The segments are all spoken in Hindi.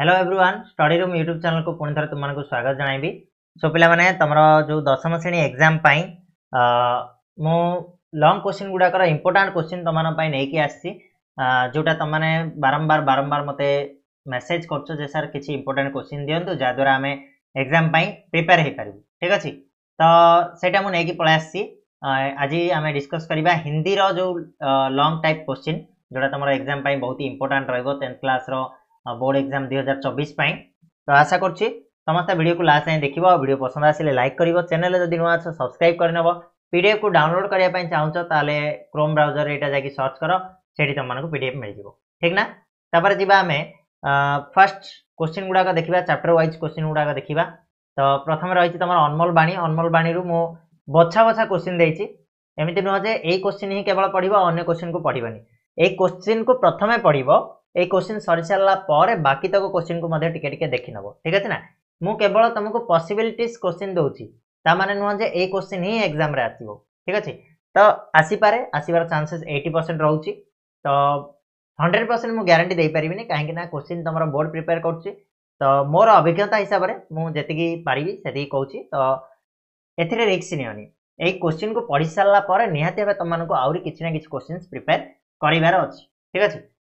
hello everyone study room YouTube channel को पुणी तुमको स्वागत जनइबी सो पे तुम जो दशम श्रेणी एग्जाम मु लंग क्वेश्चन गुड़ाक इंपोर्टां क्वेश्चन तुम नहीं आसी जोटा तुमने बारंबार बारंबार मत मेसेज कर जे सर किसी इंपोर्टां क्वेश्चन दिंतु जहाद्वारा आम एक्जाम प्रिपेयर हो पारू ठीक अच्छे तो सहीटा मुझे पलि आसी आज आम डिस्कस करवा हिंदी रो लंग टाइप क्वेश्चन जोटा तुम एक्जाम बहुत इंपोर्टां रोथ क्लास रो ବୋର୍ଡ ଏକ୍ଜାମ୍ ଦୁଇ ହଜାର ଚବିଶ ପାଇଁ ତ ଆଶା କରୁଛି ସମସ୍ତେ ଭିଡ଼ିଓକୁ ଲାଷ୍ଟ ଯାଏଁ ଦେଖିବ ଆଉ ଭିଡ଼ିଓ ପସନ୍ଦ ଆସିଲେ ଲାଇକ୍ କରିବ ଚ୍ୟାନେଲ୍ ଯଦି ନୂଆ ଅଛ ସବସ୍କ୍ରାଇବ୍ କରିନେବ ପିଡ଼ିଏଫ୍କୁ ଡାଉନଲୋଡ୍ କରିବା ପାଇଁ ଚାହୁଁଛ ତାହେଲେ କ୍ରୋମ୍ ବ୍ରାଉଜରରେ ଏଇଟା ଯାଇକି ସର୍ଚ୍ଚ କର ସେଠି ତୁମମାନଙ୍କୁ ପିଡ଼ିଏଫ୍ ମିଳିଯିବ ଠିକ୍ ନା ତାପରେ ଯିବା ଆମେ ଫାର୍ଷ୍ଟ କୋଶ୍ଚିନ୍ ଗୁଡ଼ାକ ଦେଖିବା ଚାପ୍ଟର ୱାଇଜ୍ କୋଶ୍ଚିନ୍ ଗୁଡ଼ାକ ଦେଖିବା ତ ପ୍ରଥମେ ରହିଛି ତୁମର ଅନମୋଲ ବାଣୀ ଅନମୋଲ ବାଣୀରୁ ମୁଁ ବଛା ବଛା କୋଶ୍ଚିନ୍ ଦେଇଛି ଏମିତି ନୁହଁ ଯେ ଏଇ କୋଶ୍ଚିନ୍ ହିଁ କେବଳ ପଢ଼ିବ ଅନ୍ୟ କୋଶ୍ଚିନ୍କୁ ପଢ଼ିବନି ଏଇ କୋଶ୍ଚିନ୍କୁ ପ୍ରଥମେ ପଢ଼ିବ ଏଇ କୋଶ୍ଚିନ୍ ସରିସାରିଲା ପରେ ବାକି ତକ କୋଶ୍ଚିନ୍କୁ ମଧ୍ୟ ଟିକେ ଟିକେ ଦେଖିନେବ ଠିକ୍ ଅଛି ନା ମୁଁ କେବଳ ତୁମକୁ ପସିବିଲିଟିଜ୍ କୋଶ୍ଚିନ୍ ଦେଉଛି ତା ମାନେ ନୁହଁ ଯେ ଏଇ କୋଶ୍ଚିନ୍ ହିଁ ଏକ୍ଜାମ୍ରେ ଆସିବ ଠିକ୍ ଅଛି ତ ଆସିପାରେ ଆସିବାର ଚାନ୍ସେସ୍ ଏଇଟି ପରସେଣ୍ଟ ରହୁଛି ତ ହଣ୍ଡ୍ରେଡ଼ ପରସେଣ୍ଟ ମୁଁ ଗ୍ୟାରେଣ୍ଟି ଦେଇପାରିବିନି କାହିଁକି ନା କୋଶ୍ଚିନ୍ ତୁମର ବୋର୍ଡ଼ ପ୍ରିପେୟାର କରୁଛି ତ ମୋର ଅଭିଜ୍ଞତା ହିସାବରେ ମୁଁ ଯେତିକି ପାରିବି ସେତିକି କହୁଛି ତ ଏଥିରେ ରିକ୍ସ ନିଅନି ଏଇ କୋଶ୍ଚିନ୍କୁ ପଢ଼ି ସାରିଲା ପରେ ନିହାତି ଭାବେ ତୁମମାନଙ୍କୁ ଆହୁରି କିଛି ନା କିଛି କୋଶ୍ଚିନ୍ସ ପ୍ରିପେୟାର କରିବାର ଅଛି ଠିକ୍ ଅଛି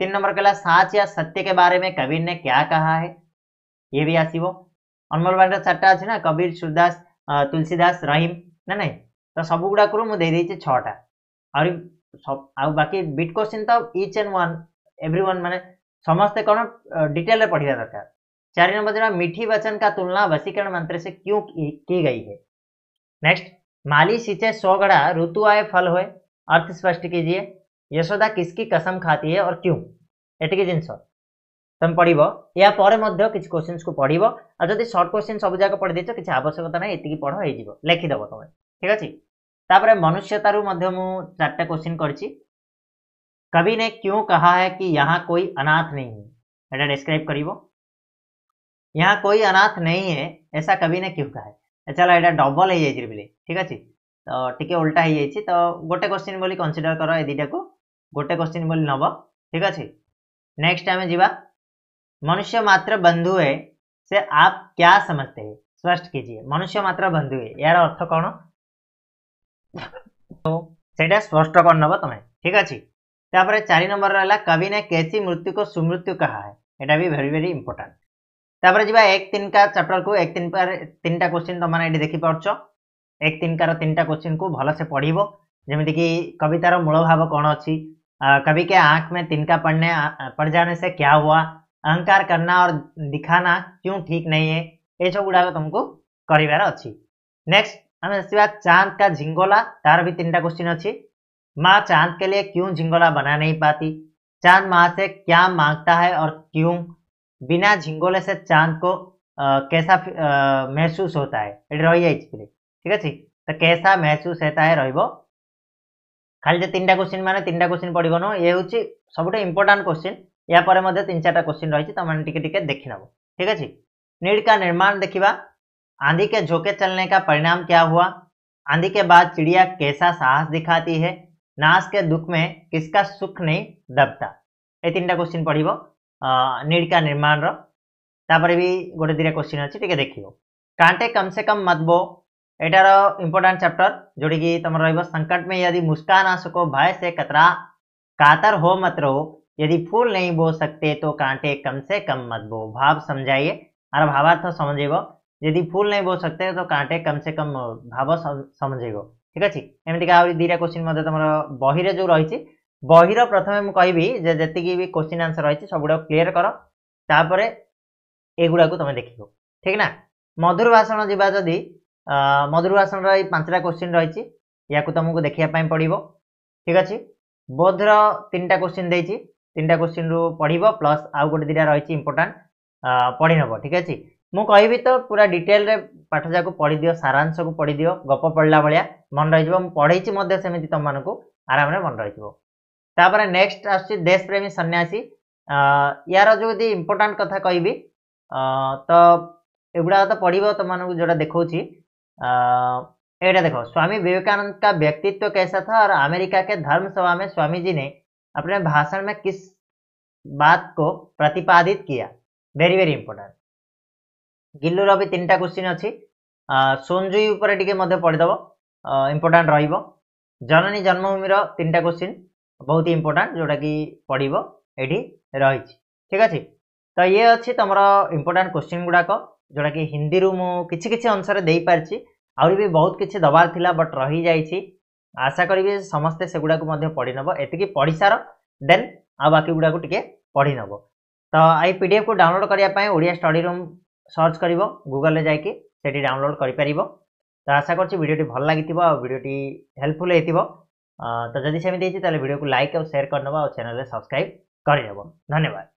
तीन नंबर का सांच या सत्य के बारे में कबीर ने क्या कहा है ये भी आसीबो अनमोल भंडार अच्छे ना कबीर सुरदास तुलसीदास रहीम ना ना तो सब गुड़ाक मुझे छटा आउ बाकी बिट क्वेश्चन तो each and one every one मैंने समस्ते कौन डिटेल पढ़ा दरकार चारि नंबर जो मीठी वचन का तुलना वसीकरण मंत्र से क्यों की गई है नेक्स्ट माली सिंचे सौगड़ा ऋतु आए फल हुए अर्थ स्पष्ट कीजिए यशोदा किसकी कसम खाती है और क्यों ये जिनस तुम पढ़व या पर क्वेश्चन को पढ़व ପଢ଼ିବ ଆଉ ଯଦି ସର୍ଟ କୋଶ୍ଚିନ୍ ସବୁ ଯାକ ପଢ଼ିଦେଇଛ କିଛି ଆବଶ୍ୟକତା ନାହିଁ ଏତିକି ପଢ଼ ହେଇଯିବ ଲେଖିଦେବ ତମେ ଠିକ ଅଛି ତାପରେ ମନୁଷ୍ୟତାରୁ ମଧ୍ୟ चार्टा क्वेश्चन କୋଶ୍ଚିନ୍ कवि ने क्यों कहा है कि यहाँ कोई अनाथ नहीं है यहाँ डिस्क्राइब करीबो यहाँ कोई अनाथ नहीं है ऐसा कवि ने क्यों कहा है चलो यहाँ डबल हो जाए बोले ठीक अच्छे तो टी उल्टा हो जाए तो गोटे क्वेश्चन बोली कनसीडर कर ए दुटा को गोटे क्वेश्चन बोली नब ठीक अच्छे नेक्स्ट आम जी मनुष्य मात्र बंधु है से आप क्या समझते हैं स्पष्ट कीजिए मनुष्य मात्र बंधु है यार अर्थ कौन तो सेटा स्पष्ट कर नब तुम ठीक अच्छे तापर चार नंबर रहा कवि ने कैसी मृत्यु को सुमृत्यु कहा है यहाँ भी भेरी भेरी इंपोर्टां तापर जी एक तीन का चैप्टर को एक तीन पर तीन टा क्वेश्चन तुम ये देखी देखिपार एक तीन कार तीन टा क्वेश्चन को भलसे पढ़व जमीक कवितार मूल भाव कौन अच्छी कभी के आंख में तिनका पड़ने पड़ जाने से क्या हुआ अहंकार करना और दिखाना क्यों ठीक नहीं है ये सब गुड़ाक तुमको अच्छी नेक्स्ट आम आसवा चांद का झिंगोला तार भी तीन टा क्वेश्चन अच्छी माँ चांद के लिए क्यों झिंगोला बना नहीं पाती चांद माँ से क्या मांगता है और क्यों बिना झिंगोले से चांद को आ, कैसा महसूस होता है रही है ठीक है तो कैसा महसूस होता है रही खाली যে তিনটা কোশ্চিন মানে তিনটা কোশ্চিন পড়বন ইয়ে হচ্ছে সবুটা ইম্পর্টাট क्वेश्चन ইয়াপরে মধ্যে तीन चार्टा क्वेश्चन रही তোমাকে টিকে टी দেখি নেব ঠিক नीड का निर्माण देखा आंधी के झोंके चलने का परिणाम क्या हुआ आंधी के बाद चिड़िया कैसा साहस दिखाती है नाश के दुख में किसका सुख नहीं दबता ये तीन क्वेश्चन पढ़व नीड का निर्माण रही गोटे दीटा क्वेश्चन अच्छे टी देख कांटे कम से कम मतबो यटार इंपोर्टां चैप्टर जोड़ी की तुम संकट में यदि मुस्कान आंसू को भय से कतरा कातर हो मत रहो यदि फूल नहीं बो सकते तो कांटे कम से कम मत बो भाव समझाइए अरे भावार्थ तो समझे यदि फूल नहीं बो सकते तो कांटे कम से कम भाव समझे ठीक अच्छे एमती दुटा क्वेश्चन तुम बही जो रही बही रथम कहबी जी भी क्वेश्चन आंसर रही सब गुड क्लीयर कर तापर एगुड़ा तुम देख ठीक ना मधुर भाषण जावा जदि ମଧୁର ଆସନର ଏଇ ପାଞ୍ଚଟା କୋଶ୍ଚିନ୍ ରହିଛି ୟାକୁ ତୁମକୁ ଦେଖିବା ପାଇଁ ପଡ଼ିବ ଠିକ୍ ଅଛି ବୋଧର ତିନିଟା କୋଶ୍ଚିନ୍ ଦେଇଛି ତିନିଟା କୋଶ୍ଚିନ୍ରୁ ପଢ଼ିବ ପ୍ଲସ୍ ଆଉ ଗୋଟେ ଦୁଇଟା ରହିଛି ଇମ୍ପୋର୍ଟାଣ୍ଟ ପଢ଼ିନେବ ଠିକ୍ ଅଛି ମୁଁ କହିବି ତ ପୁରା ଡିଟେଲରେ ପାଠଯାକୁ ପଢ଼ିଦିଅ ସାରାଂଶକୁ ପଢ଼ିଦିଅ ଗପ ପଢ଼ିଲା ଭଳିଆ ମନେ ରହିଯିବ ମୁଁ ପଢ଼େଇଛି ମଧ୍ୟ ସେମିତି ତୁମମାନଙ୍କୁ ଆରାମରେ ମନେ ରହିଯିବ ତାପରେ ନେକ୍ସଟ ଆସୁଛି ଦେଶପ୍ରେମୀ ସନ୍ନ୍ୟାସୀ ୟାର ଯଦି ଇମ୍ପୋର୍ଟାଣ୍ଟ କଥା କହିବି ତ ଏଗୁଡ଼ାକ ତ ପଢ଼ିବ ତୁମମାନଙ୍କୁ ଯେଉଁଟା ଦେଖାଉଛି अः एटा देखो स्वामी विवेकानंद का व्यक्तित्व कैसा था और अमेरिका के धर्म सभा में स्वामी जी ने अपने भाषण में किस बात को प्रतिपादित किया वेरी वेरी इंपोर्टेंट गिल्लू रि तीन टा क्वेश्चन अच्छी सोनजुई उपर टे पढ़ीदेव इंपोर्टाट रननी जन्मभूमि तीन टा क्वेश्चन बहुत ही इंपोर्टाट जोटा कि पढ़ी रही ठीक अच्छे तो ये अच्छी तुम इंपोर्टाट क्वेश्चन गुड़ाक ଯେଉଁଟାକି ହିନ୍ଦୀରୁ ମୁଁ କିଛି କିଛି ଅଂଶରେ ଦେଇପାରିଛି ଆହୁରି ବି ବହୁତ କିଛି ଦେବାର ଥିଲା ବଟ୍ ରହିଯାଇଛି ଆଶା କରିବି ସମସ୍ତେ ସେଗୁଡ଼ାକୁ ମଧ୍ୟ ପଢ଼ିନେବ ଏତିକି ପଢ଼ିସାର ଦେନ୍ ଆଉ ବାକି ଗୁଡ଼ାକୁ ଟିକେ ପଢ଼ିନେବ ତ ଏଇ ପି ଡି ଏଫ୍କୁ ଡାଉନଲୋଡ଼୍ କରିବା ପାଇଁ ଓଡ଼ିଆ ଷ୍ଟଡ଼ି ରୁମ୍ ସର୍ଚ୍ଚ କରିବ ଗୁଗଲ୍ରେ ଯାଇକି ସେଠି ଡାଉନଲୋଡ଼୍ କରିପାରିବ ତ ଆଶା କରୁଛି ଭିଡ଼ିଓଟି ଭଲ ଲାଗିଥିବ ଆଉ ଭିଡ଼ିଓଟି ହେଲ୍ପଫୁଲ୍ ହେଇଥିବ ତ ଯଦି ସେମିତି ହେଇଛି ତାହେଲେ ଭିଡ଼ିଓକୁ ଲାଇକ୍ ଆଉ ସେୟାର କରିନେବ ଆଉ ଚ୍ୟାନେଲ୍ରେ ସବସ୍କ୍ରାଇବ୍ କରିନେବ ଧନ୍ୟବାଦ